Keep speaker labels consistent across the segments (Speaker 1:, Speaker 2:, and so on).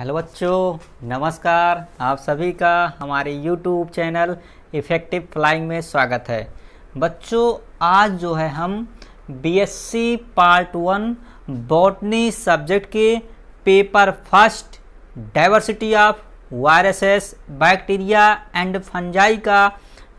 Speaker 1: hello बच्चों नमस्कार आप सभी का हमारे यूट्यूब चैनल इफ़ेक्टिव फ्लाइंग में स्वागत है बच्चों आज जो है हम BSc part one botany subject के paper first diversity of viruses bacteria and fungi का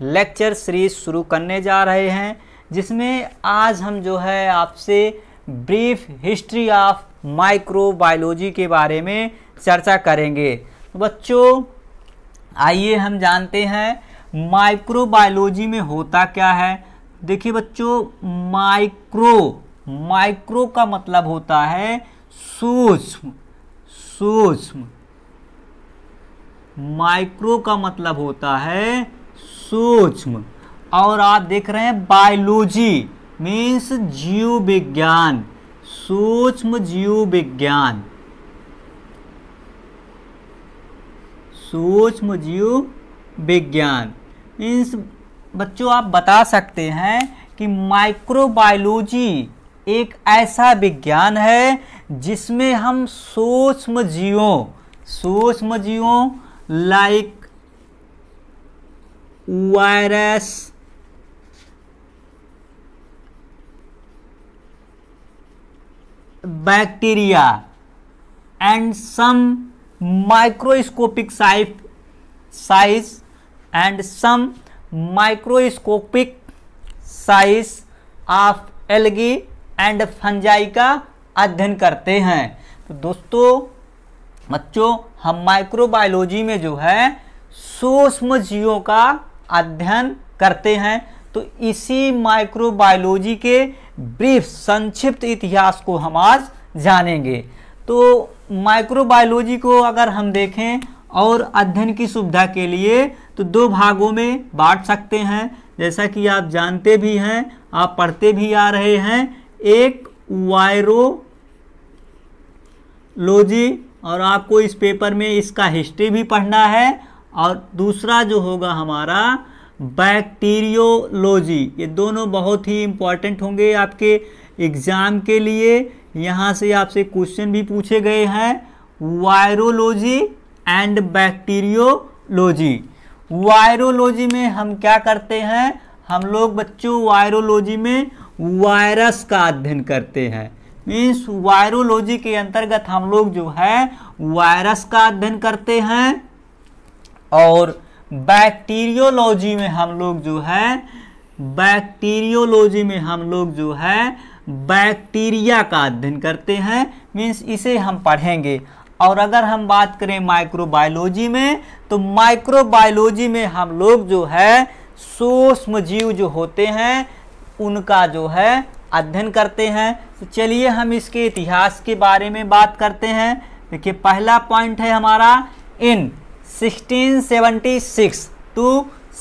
Speaker 1: लेक्चर सीरीज शुरू करने जा रहे हैं जिसमें आज हम जो है आपसे ब्रीफ हिस्ट्री ऑफ माइक्रोबायोलॉजी के बारे में चर्चा करेंगे तो बच्चों आइए हम जानते हैं माइक्रोबायोलॉजी में होता क्या है देखिए बच्चों माइक्रो माइक्रो का मतलब होता है सूक्ष्म सूक्ष्म माइक्रो का मतलब होता है सूक्ष्म और आप देख रहे हैं बायोलॉजी मीन्स जीव विज्ञान सूक्ष्म जीव विज्ञान सूक्ष्म जीव विज्ञान इन बच्चों आप बता सकते हैं कि माइक्रोबायोलॉजी एक ऐसा विज्ञान है जिसमें हम सूक्ष्म जीवों सूक्ष्म जीवों like virus bacteria and some microscopic size size and some microscopic size of algae and fungi का अध्ययन करते हैं तो दोस्तों बच्चों हम माइक्रोबायोलॉजी में जो है सूक्ष्म जीवों का अध्ययन करते हैं तो इसी माइक्रोबायोलॉजी के ब्रीफ संक्षिप्त इतिहास को हम आज जानेंगे तो माइक्रोबायोलॉजी को अगर हम देखें और अध्ययन की सुविधा के लिए तो दो भागों में बांट सकते हैं जैसा कि आप जानते भी हैं आप पढ़ते भी आ रहे हैं एक वायरोलॉजी और आपको इस पेपर में इसका हिस्ट्री भी पढ़ना है और दूसरा जो होगा हमारा बैक्टीरियोलॉजी ये दोनों बहुत ही इम्पॉर्टेंट होंगे आपके एग्ज़ाम के लिए यहाँ से आपसे क्वेश्चन भी पूछे गए हैं वायरोलॉजी एंड बैक्टीरियोलॉजी वायरोलॉजी में हम क्या करते हैं हम लोग बच्चों वायरोलॉजी में वायरस का अध्ययन करते हैं मीन्स वायरोलॉजी के अंतर्गत हम लोग जो है वायरस का अध्ययन करते हैं और बैक्टीरियोलॉजी में हम लोग जो है बैक्टीरियोलॉजी में हम लोग जो है बैक्टीरिया का अध्ययन करते हैं मीन्स इसे हम पढ़ेंगे और अगर हम बात करें माइक्रोबायोलॉजी में तो माइक्रोबायोलॉजी में हम लोग जो है सूक्ष्म जीव जो होते हैं उनका जो है अध्ययन करते हैं तो चलिए हम इसके इतिहास के बारे में बात करते हैं देखिए पहला पॉइंट है हमारा इन 1676 टू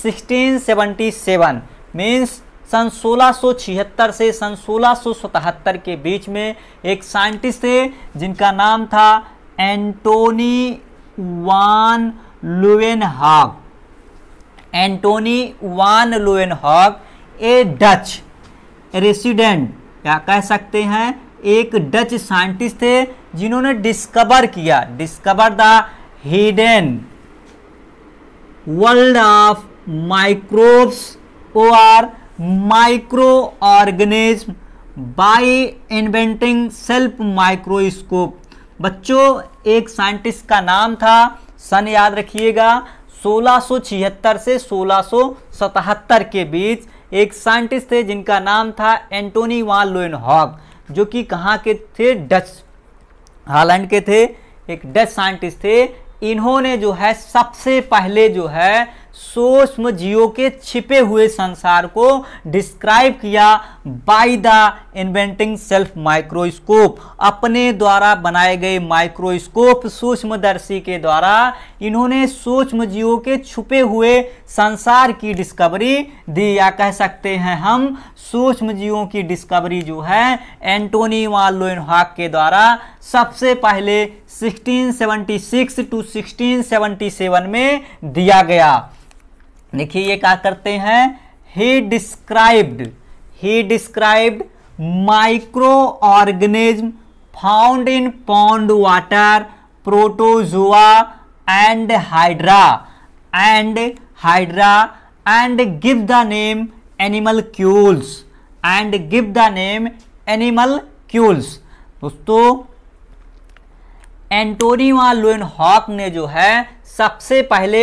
Speaker 1: 1677 मीन्स सन 1676 से सन 1677 के बीच में एक साइंटिस्ट थे जिनका नाम था Antonie van Leeuwenhoek Antonie van Leeuwenhoek a Dutch resident क्या कह सकते हैं एक डच साइंटिस्ट थे जिन्होंने डिस्कवर किया discover the hidden world of microbes or micro organism by inventing self microscope बच्चों एक साइंटिस्ट का नाम था सन याद रखिएगा 1676 से 1677 के बीच एक साइंटिस्ट थे जिनका नाम था एंटोनी वान लोइन हॉक जो कि कहाँ के थे डच हालैंड के थे एक डच साइंटिस्ट थे इन्होंने जो है सबसे पहले जो है सूक्ष्म जीवों के छिपे हुए संसार को डिस्क्राइब किया by the inventing self microscope अपने द्वारा बनाए गए माइक्रोस्कोप सूक्ष्मदर्शी के द्वारा इन्होंने सूक्ष्म जीवों के छुपे हुए संसार की डिस्कवरी दी या कह सकते हैं हम सूक्ष्म जीवों की डिस्कवरी जो है एंटोनी वाल के द्वारा सबसे पहले 1676 टू 1677 में दिया गया देखिए ये क्या करते हैं he described he described micro organism found in pond water protozoa and hydra and hydra and give the name animalcules and give the name animalcules दोस्तों एंटोनीवा लुइन हॉक ने जो है सबसे पहले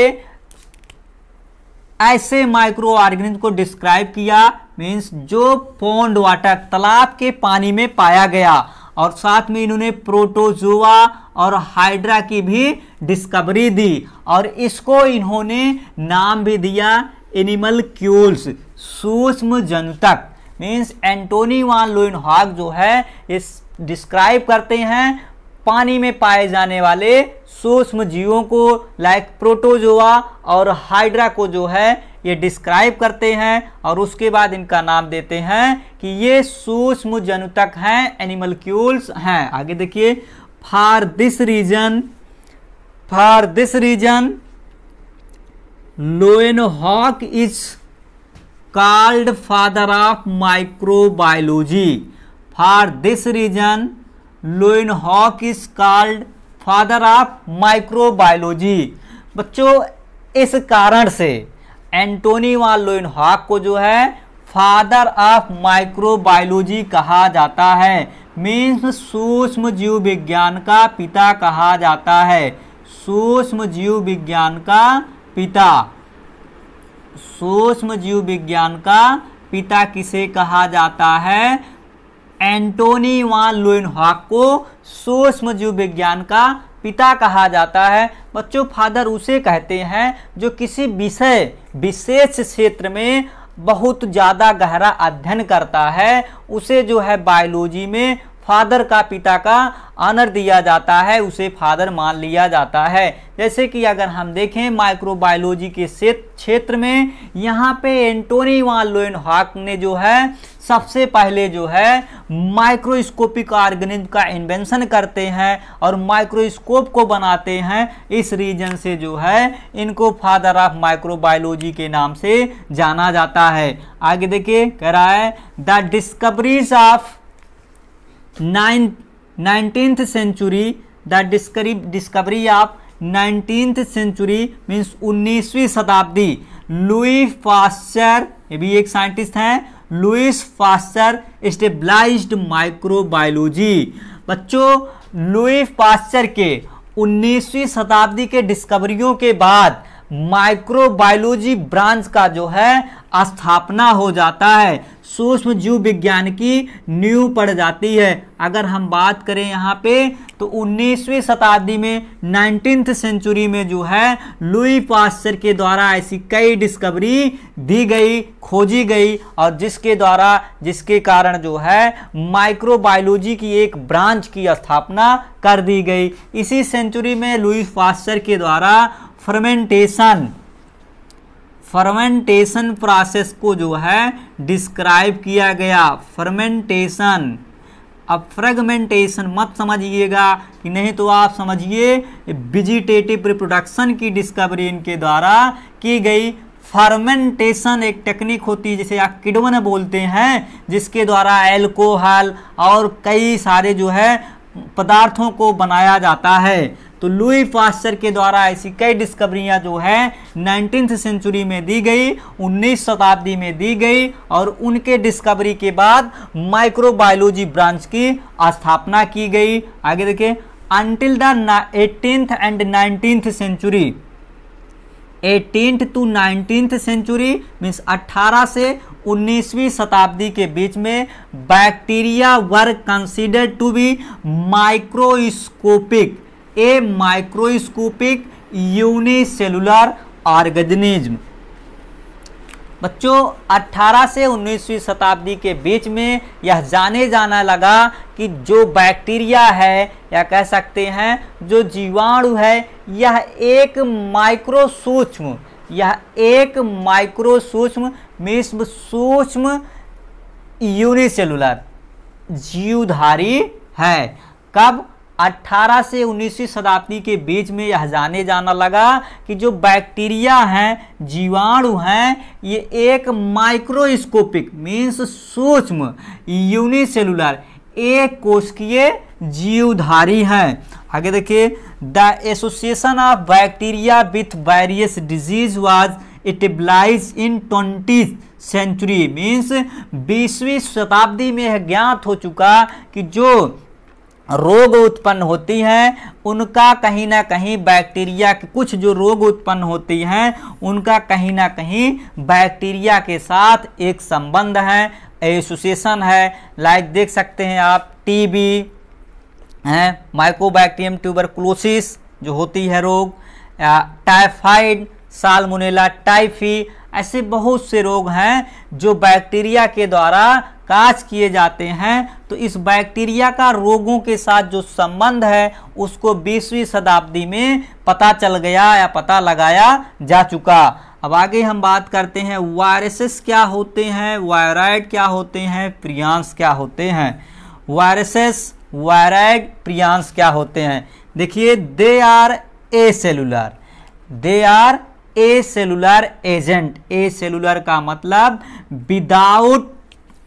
Speaker 1: ऐसे माइक्रो ऑर्गेनिज्म को describe किया means जो पौंड वाटर तालाब के पानी में पाया गया और साथ में इन्होंने प्रोटोजोआ और हाइड्रा की भी डिस्कवरी दी और इसको इन्होंने नाम भी दिया एनिमल क्यूल्स सूक्ष्म जंतक means Antonie van Leeuwenhoek जो है इस डिस्क्राइब करते हैं पानी में पाए जाने वाले सूक्ष्म जीवों को लाइक प्रोटोजोआ और हाइड्रा को जो है ये डिस्क्राइब करते हैं और उसके बाद इनका नाम देते हैं कि ये सूक्ष्म जनुतक हैं एनिमलक्यूल्स हैं आगे देखिए for this reason for this reason Leeuwenhoek is called father of microbiology for this reason Leeuwenhoek is called father of microbiology बच्चों इस कारण से एंटोनी व लोइन हॉक को जो है फादर ऑफ माइक्रोबायोलॉजी कहा जाता है मीन्स सूक्ष्म जीव विज्ञान का पिता कहा जाता है सूक्ष्म जीव विज्ञान का पिता सूक्ष्म जीव विज्ञान का पिता किसे कहा जाता है एंटोनी वान लुइन हॉक को सूक्ष्म जीव विज्ञान का पिता कहा जाता है बच्चों फादर उसे कहते हैं जो किसी विषय विशेष क्षेत्र में बहुत ज़्यादा गहरा अध्ययन करता है उसे जो है बायोलॉजी में फादर का पिता का आनर दिया जाता है उसे फादर मान लिया जाता है जैसे कि अगर हम देखें माइक्रोबायोलॉजी के क्षेत्र में यहाँ पे एंटोनी वॉन लोइन हॉक ने जो है सबसे पहले जो है माइक्रोस्कोपिक ऑर्गेनिज का इन्वेंशन करते हैं और माइक्रोस्कोप को बनाते हैं इस रीजन से जो है इनको फादर ऑफ माइक्रोबायोलॉजी के नाम से जाना जाता है आगे देखिए कह रहा है the discoveries of nine nineteenth century the discovery discovery of nineteenth century means उन्नीसवीं शताब्दी लुई फास्चर ये भी एक साइंटिस्ट हैं लुइस फास्चर स्टेबलाइज्ड माइक्रोबायोलॉजी बच्चों लुई फास्चर के 19वीं शताब्दी के डिस्कवरियों के बाद माइक्रोबायोलॉजी ब्रांच का जो है स्थापना हो जाता है सूक्ष्म जीव विज्ञान की नींव पड़ जाती है अगर हम बात करें यहाँ पे तो 19वीं शताब्दी में नाइनटीन्थ सेंचुरी में जो है लुई पास्टर के द्वारा ऐसी कई डिस्कवरी दी गई खोजी गई और जिसके द्वारा जिसके कारण जो है माइक्रोबायोलॉजी की एक ब्रांच की स्थापना कर दी गई इसी सेंचुरी में लुई पास्टर के द्वारा फर्मेंटेशन फर्मेंटेशन प्रोसेस को जो है डिस्क्राइब किया गया फर्मेंटेशन अब फ्रेगमेंटेशन मत समझिएगा कि नहीं तो आप समझिए विजिटेटिव रिप्रोडक्शन की डिस्कवरी इनके द्वारा की गई फर्मेंटेशन एक टेक्निक होती है जिसे किडवन बोलते हैं जिसके द्वारा एल्कोहल और कई सारे जो है पदार्थों को बनाया जाता है तो लुई फास्टर के द्वारा ऐसी कई डिस्कवरियां जो हैं नाइनटीन सेंचुरी में दी गई उन्नीस शताब्दी में दी गई और उनके डिस्कवरी के बाद माइक्रोबायोलॉजी ब्रांच की स्थापना की गई आगे देखिए until the eighteenth and nineteenth century eighteen to nineteen century means 18 से 19वीं शताब्दी के बीच में bacteria were consider to be microscopic a microscopic unicellular organism बच्चों 18 से 19वीं शताब्दी के बीच में यह जाने जाना लगा कि जो बैक्टीरिया है या कह सकते हैं जो जीवाणु है यह एक माइक्रो सूक्ष्म यह एक माइक्रो सूक्ष्म मिश्र सूक्ष्म यूनिसेलुलर जीवधारी है कब 18 से 19वीं शताब्दी के बीच में यह जाने जाना लगा कि जो बैक्टीरिया हैं जीवाणु हैं ये एक माइक्रोस्कोपिक मीन्स सूक्ष्म यूनिसेलुलर एक कोशकीय जीवधारी हैं आगे देखिए the association of bacteria with various disease was establish in twenty century means बीसवीं शताब्दी में यह ज्ञात हो चुका कि जो रोग उत्पन्न होती हैं उनका कहीं ना कहीं बैक्टीरिया के कुछ जो रोग उत्पन्न होती हैं उनका कहीं ना कहीं बैक्टीरिया के साथ एक संबंध है एसोसिएशन है लाइक देख सकते हैं आप टीबी है माइकोबैक्टीरियम ट्यूबरकुलोसिस जो होती है रोग टाइफाइड सालमोनेला टाइफी ऐसे बहुत से रोग हैं जो बैक्टीरिया के द्वारा काज किए जाते हैं तो इस बैक्टीरिया का रोगों के साथ जो संबंध है उसको बीसवीं शताब्दी में पता चल गया या पता लगाया जा चुका अब आगे हम बात करते हैं वायरसेस क्या होते हैं वायराइड क्या होते हैं प्रियांश क्या होते हैं वायरसेस वायराइड प्रियांश क्या होते हैं देखिए they are acellular they are acellular agent acellular का मतलब विदाउट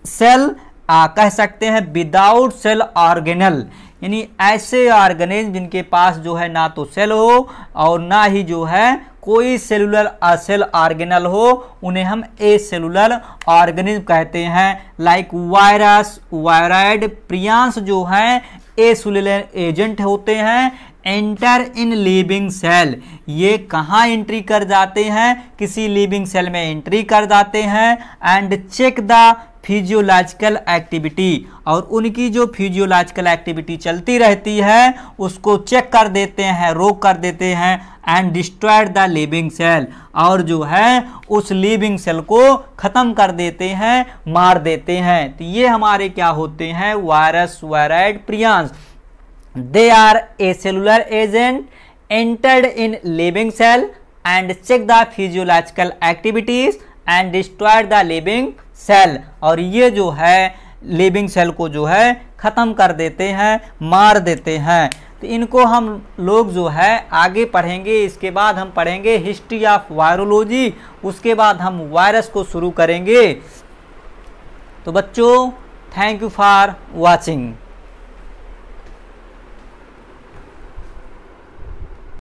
Speaker 1: सेल आ, कह सकते हैं विदाउट सेल ऑर्गेनल यानी ऐसे ऑर्गेनिज जिनके पास जो है ना तो सेल हो और ना ही जो है कोई सेलुलर सेल ऑर्गेनल हो उन्हें हम ए सेलुलर ऑर्गेनिज्म कहते हैं लाइक वायरस वायराइड प्रियांश जो हैं ए सेलुलर एजेंट होते हैं एंटर इन लिविंग सेल ये कहाँ एंट्री कर जाते हैं किसी लिविंग सेल में एंट्री कर जाते हैं and check the physiological activity और उनकी जो फिजियोलॉजिकल एक्टिविटी चलती रहती है उसको चेक कर देते हैं रोक कर देते हैं and destroyed the living cell और जो है उस लिविंग सेल को ख़त्म कर देते हैं मार देते हैं तो ये हमारे क्या होते हैं virus viroid prions they are acellular agent entered in living cell and check the physiological activities and destroy the living cell और ये जो है लिविंग सेल को जो है ख़त्म कर देते हैं मार देते हैं तो इनको हम लोग जो है आगे पढ़ेंगे इसके बाद हम पढ़ेंगे हिस्ट्री ऑफ वायरोलॉजी उसके बाद हम वायरस को शुरू करेंगे तो बच्चों थैंक यू फॉर वॉचिंग